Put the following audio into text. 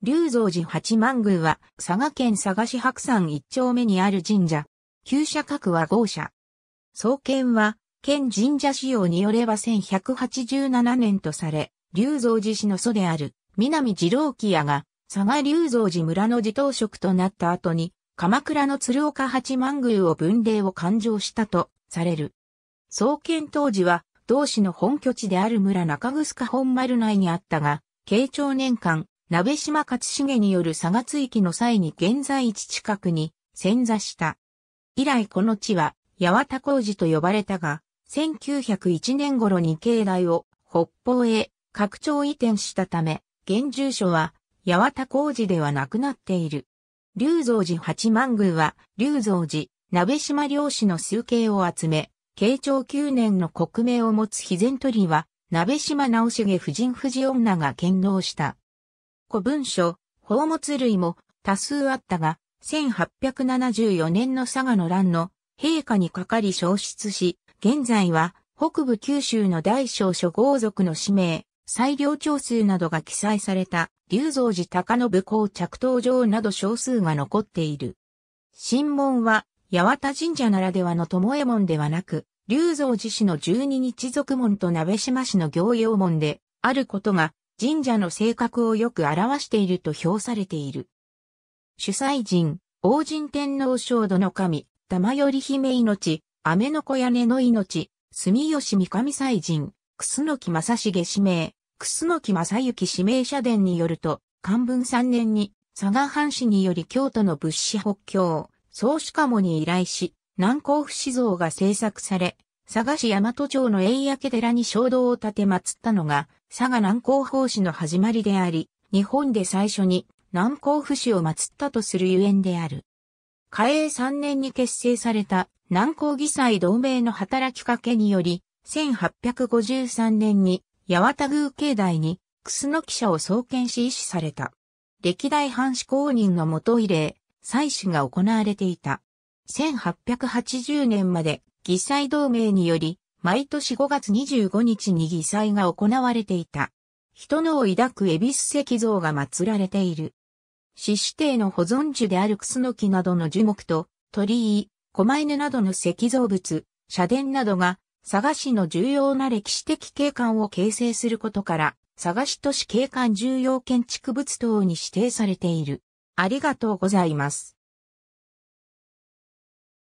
龍蔵寺八幡宮は、佐賀県佐賀市白山一丁目にある神社。旧社格は豪社。創建は、県神社仕様によれば1187年とされ、龍蔵寺市の祖である、南次郎木屋が、佐賀龍蔵寺村の自頭職となった後に、鎌倉の鶴岡八幡宮を分霊を勘定したとされる。創建当時は、同市の本拠地である村中城本丸内にあったが、慶長年間、鍋島勝重による佐賀追記の際に現在地近くに潜座した。以来この地は八幡工事と呼ばれたが、1901年頃に境内を北方へ拡張移転したため、現住所は八幡工事ではなくなっている。龍造寺八幡宮は龍造寺、鍋島漁師の数形を集め、慶長9年の国名を持つ肥前鳥は、鍋島直重夫人藤女が剣道した。古文書、宝物類も多数あったが、1874年の佐賀の乱の陛下にかかり消失し、現在は北部九州の大小諸豪族の氏名、裁量長数などが記載された、龍造寺高信公着頭場など少数が残っている。神門は、八幡神社ならではの友右衛門ではなく、龍造寺市の十二日族門と鍋島市の行用門で、あることが神社の性格をよく表していると評されている。主催人、王神天皇聖土の神、玉頼姫命、雨の子屋根の命、住吉三上祭神、楠木正重氏名、楠木正幸氏名社殿によると、漢文3年に、佐賀藩士により京都の物資北京、宗主鴨に依頼し、南高府志像が制作され、佐賀市大和町の栄明寺に衝動を立て祀ったのが、佐賀南高法師の始まりであり、日本で最初に南高府師を祀ったとするゆえんである。嘉永3年に結成された南高議祭同盟の働きかけにより、1853年に八幡宮境内に楠木社を創建し医師された。歴代藩士公認の元慰霊、祭祀が行われていた。1880年まで議祭同盟により、毎年5月25日に儀祭が行われていた。人のを抱く恵比寿石像が祀られている。死指定の保存樹であるクスノキなどの樹木と、鳥居、狛犬などの石像物、社殿などが、佐賀市の重要な歴史的景観を形成することから、佐賀市都市景観重要建築物等に指定されている。ありがとうございます。